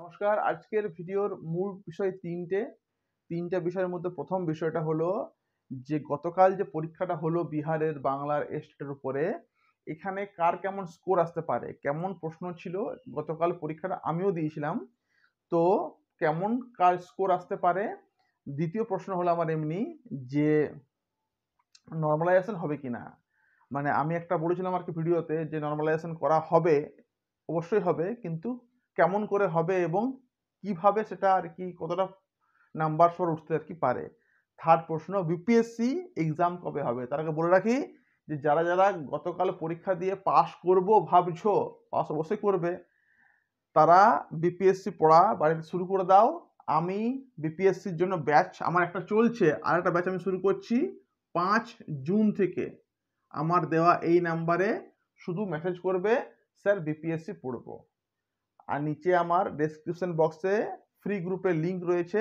নমস্কার আজকের ভিডিওর মূল বিষয় তিনটে তিনটা বিষয়ের মধ্যে প্রথম বিষয়টা হলো যে গতকাল যে পরীক্ষাটা হলো বিহারের বাংলার এস্টেটের উপরে এখানে কার কেমন স্কোর আসতে পারে কেমন প্রশ্ন ছিল গতকাল পরীক্ষাটা আমিও দিয়েছিলাম তো কেমন কার স্কোর আসতে পারে দ্বিতীয় প্রশ্ন হলো আমার এমনি যে নর্মালাইজেশন হবে কি না মানে আমি একটা বলেছিলাম আর কি ভিডিওতে যে নর্মালাইজেশন করা হবে অবশ্যই হবে কিন্তু কেমন করে হবে এবং কিভাবে সেটা আর কি কতটা নাম্বার সবার উঠতে আর কি পারে থার্ড প্রশ্ন বিপিএসসি এক্সাম কবে হবে তার আগে বলে রাখি যে যারা যারা গতকাল পরীক্ষা দিয়ে পাশ করব ভাবছো পাস অবশ্যই করবে তারা বিপিএসসি পড়া বাড়িতে শুরু করে দাও আমি বিপিএসসির জন্য ব্যাচ আমার একটা চলছে আর একটা ব্যাচ আমি শুরু করছি পাঁচ জুন থেকে আমার দেওয়া এই নাম্বারে শুধু মেসেজ করবে স্যার বিপিএসসি পড়বো আর নিচে আমার ডেসক্রিপশন বক্সে ফ্রি গ্রুপের লিঙ্ক রয়েছে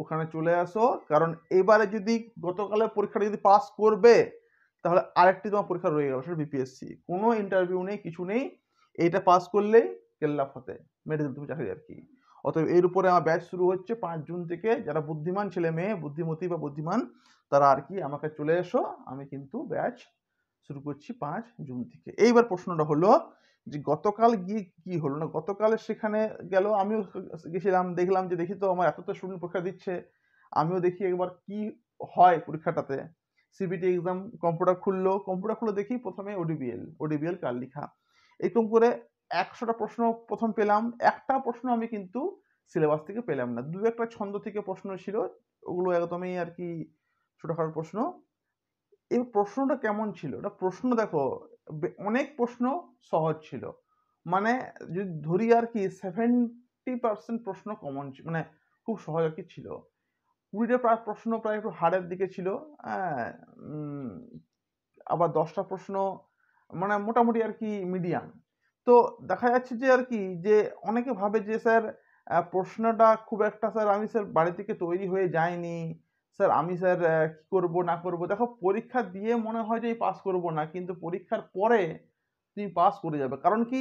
ওখানে চলে আসো কারণ এবারে যদি গতকালের পরীক্ষাটা যদি পাস করবে তাহলে আরেকটি তোমার পরীক্ষা রয়ে গেল সেটা বিপিএসসি কোনো ইন্টারভিউ নেই কিছু নেই এইটা পাস করলেই কেল্লা ফতে মেডিকেল তুমি চাকরি আর কি অতএব এর উপরে আমার ব্যাচ শুরু হচ্ছে পাঁচ জুন থেকে যারা বুদ্ধিমান ছেলে মেয়ে বুদ্ধিমতী বা বুদ্ধিমান তারা আর কি আমাকে চলে এসো আমি কিন্তু ব্যাচ শুরু করছি পাঁচ জুন থেকে এইবার প্রশ্নটা হলো যে গতকাল গিয়ে কি হলো না গতকালের সেখানে গেল আমিও গেছিলাম দেখলাম যে দেখি তো আমার এত তো স্টুডেন্ট পরীক্ষা দিচ্ছে আমিও দেখি একবার কি হয় পরীক্ষাটাতে সিবিটি এক্সাম কম্পিউটার খুললো কম্পিউটার খুলে দেখি প্রথমে ওডিবিএল ওডিবিএল কার লিখা এরকম করে একশোটা প্রশ্ন প্রথম পেলাম একটা প্রশ্ন আমি কিন্তু সিলেবাস থেকে পেলাম না দু একটা ছন্দ থেকে প্রশ্ন ছিল ওগুলো একদমই আর কি ছোটোখাটো প্রশ্ন এই প্রশ্নটা কেমন ছিল ওটা প্রশ্ন দেখো অনেক প্রশ্ন সহজ ছিল মানে যদি ধরি আর কি সেভেন্টি পার্সেন্ট প্রশ্ন কমন মানে খুব সহজ আর কি ছিল কুড়িটা প্রায় প্রশ্ন প্রায় একটু হাড়ের দিকে ছিল হ্যাঁ, আবার দশটা প্রশ্ন মানে মোটামুটি আর কি মিডিয়াম তো দেখা যাচ্ছে যে আর কি যে অনেকে ভাবে যে স্যার প্রশ্নটা খুব একটা স্যার আমি স্যার বাড়ি থেকে তৈরি হয়ে যায়নি স্যার আমি স্যার কী করবো না করবো দেখো পরীক্ষা দিয়ে মনে হয় যে পাস করব না কিন্তু পরীক্ষার পরে তুমি পাস করে যাবে কারণ কি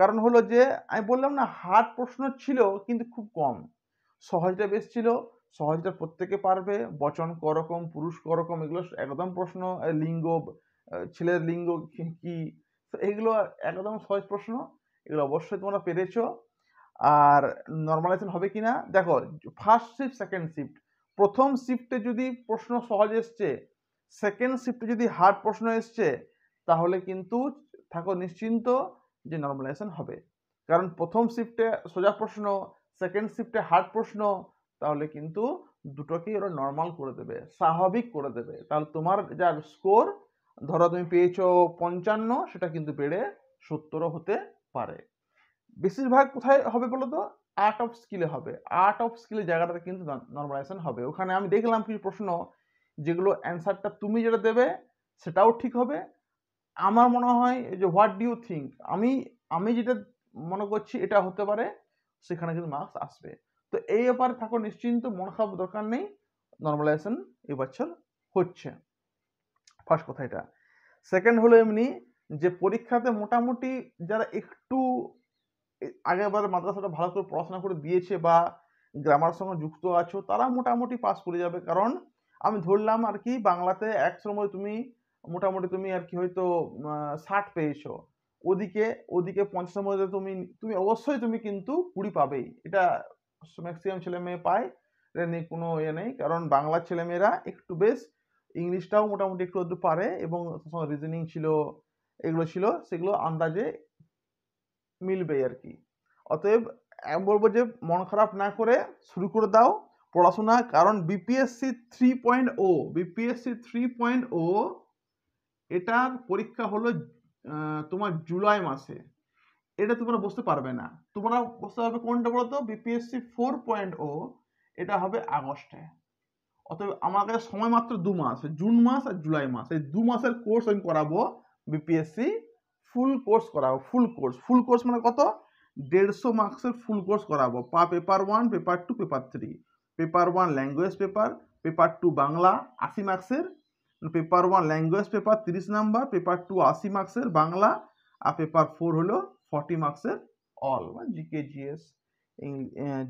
কারণ হলো যে আমি বললাম না হার্ড প্রশ্ন ছিল কিন্তু খুব কম সহজটা বেশ ছিল সহজটা প্রত্যেকে পারবে বচন করকম পুরুষ করকম এগুলো একদম প্রশ্ন লিঙ্গ ছেলের লিঙ্গ কি এগুলো একদম সহজ প্রশ্ন এগুলো অবশ্যই তোমরা পেরেছো আর নর্মালাইজেশন হবে কি না দেখো ফার্স্ট শিফট সেকেন্ড শিফট প্রথম শিফটে যদি প্রশ্ন সহজ এসছে সেকেন্ড শিফটে যদি হার্ড প্রশ্ন এসছে তাহলে কিন্তু থাকো নিশ্চিন্ত যে নর্মালাইজেশন হবে কারণ প্রথম শিফটে সোজা প্রশ্ন সেকেন্ড শিফটে হার্ড প্রশ্ন তাহলে কিন্তু দুটোকেই ওরা নর্মাল করে দেবে স্বাভাবিক করে দেবে তাহলে তোমার যার স্কোর ধরো তুমি পেয়েছো পঞ্চান্ন সেটা কিন্তু বেড়ে সত্তরও হতে পারে বেশিরভাগ কোথায় হবে বলো তো আর্ট অফ স্কিলে হবে আর্ট অফ স্কিলের জায়গাটাতে কিন্তু নর্মালাইজেশন হবে ওখানে আমি দেখলাম কিছু প্রশ্ন যেগুলো অ্যান্সারটা তুমি যেটা দেবে সেটাও ঠিক হবে আমার মনে হয় যে হোয়াট ডু ইউ থিঙ্ক আমি আমি যেটা মনে করছি এটা হতে পারে সেখানে কিন্তু মার্কস আসবে তো এই ব্যাপারে থাকো নিশ্চিন্ত মন খারাপ দরকার নেই নর্মালাইজেশন এবছর হচ্ছে ফার্স্ট কথা এটা সেকেন্ড হলো এমনি যে পরীক্ষাতে মোটামুটি যারা একটু আগেরবার মাদ্রাসাটা ভালো করে পড়াশোনা করে দিয়েছে বা গ্রামার সঙ্গে যুক্ত আছো তারা মোটামুটি পাস করে যাবে কারণ আমি ধরলাম আর কি বাংলাতে এক সময় তুমি মোটামুটি তুমি আর কি হয়তো ষাট পেয়েছো ওদিকে ওদিকে পঞ্চাশের মধ্যে তুমি তুমি অবশ্যই তুমি কিন্তু কুড়ি পাবেই এটা ম্যাক্সিমাম ছেলে মেয়ে পায় এটা নিয়ে কোনো ইয়ে নেই কারণ বাংলার ছেলেমেয়েরা একটু বেশ ইংলিশটাও মোটামুটি একটু একটু পারে এবং রিজনিং ছিল এগুলো ছিল সেগুলো আন্দাজে মিলবে আর কি অতএব আমি বলবো যে মন খারাপ না করে শুরু করে দাও পড়াশোনা কারণ BPSC three point O BPSC three point O এটার পরীক্ষা হলো তোমার জুলাই মাসে এটা তোমরা বুঝতে পারবে না তোমরা বুঝতে পারবে কোনটা বলো তো বিপিএসসি ফোর পয়েন্ট ও এটা হবে আগস্টে অতএব আমার কাছে সময় মাত্র দু মাস জুন মাস আর জুলাই মাস এই দু মাসের কোর্স আমি করাবো বিপিএসসি ফুল কোর্স করাবো ফুল কোর্স ফুল কোর্স মানে কত দেড়শো মার্কসের ফুল কোর্স করাবো পা paper one paper two paper three paper one language paper paper two Bangla আশি মার্কসের পেপার ওয়ান ল্যাঙ্গুয়েজ পেপার তিরিশ নাম্বার পেপার টু আশি মার্কসের বাংলা আর পেপার ফোর হলো ফর্টি মার্কসের অল মানে GK GS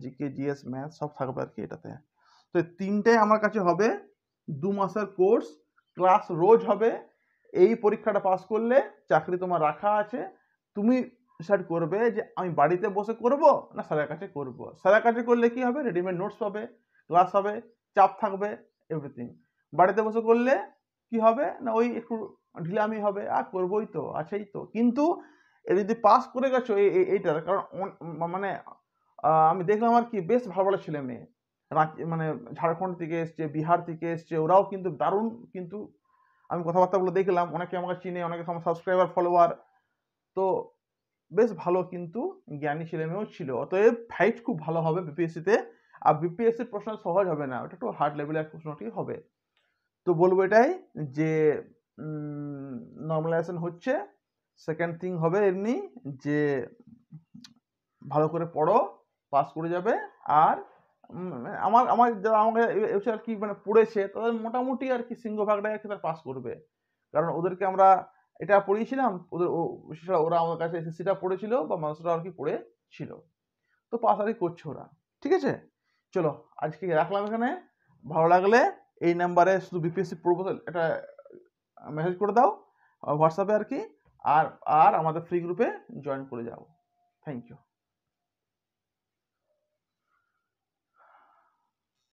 GK GS math সব থাকবে আর কি এটাতে তো তিনটে আমার কাছে হবে দু মাসের কোর্স ক্লাস রোজ হবে এই পরীক্ষাটা পাস করলে চাকরি তোমার রাখা আছে তুমি ডিসাইড করবে যে আমি বাড়িতে বসে করব না স্যারের কাছে করব স্যারের কাছে করলে কি হবে রেডিমেড নোটস পাবে ক্লাস হবে চাপ থাকবে এভরিথিং বাড়িতে বসে করলে কি হবে না ওই একটু ঢিলামি হবে আর করবোই তো আছেই তো কিন্তু এটা যদি পাস করে গেছো এইটার কারণ মানে আমি দেখলাম আর কি বেশ ভালো ভালো ছেলে মেয়ে মানে ঝাড়খণ্ড থেকে এসছে বিহার থেকে এসছে ওরাও কিন্তু দারুণ কিন্তু আমি কথাবার্তাগুলো দেখলাম অনেকে আমাকে চিনে অনেকে আমার সাবস্ক্রাইবার ফলোয়ার তো বেশ ভালো কিন্তু জ্ঞানী ছেলেমেয়েও ছিল অতএব ফাইট খুব ভালো হবে বিপিএসসিতে আর বিপিএসসির প্রশ্ন সহজ হবে না ওটা একটু হার্ড লেভেলের প্রশ্নটি হবে তো বলবো এটাই যে নর্মালাইজেশন হচ্ছে সেকেন্ড থিং হবে এমনি যে ভালো করে পড়ো পাস করে যাবে আর আমার আমার যারা আমাকে এসে আর কি মানে পড়েছে তাদের মোটামুটি আর কি সিংহভাগটাই আর কি পাস করবে কারণ ওদেরকে আমরা এটা পড়িয়েছিলাম ওদের সেটা ওরা আমার কাছে এসএসসিটা পড়েছিল বা মানুষরা আর কি পড়েছিল তো পাস আর কি করছে ওরা ঠিক আছে চলো আজকে রাখলাম এখানে ভালো লাগলে এই নাম্বারে শুধু বিপিএসসি প্রপোজাল এটা মেসেজ করে দাও হোয়াটসঅ্যাপে আর কি আর আর আমাদের ফ্রি গ্রুপে জয়েন করে যাও থ্যাংক ইউ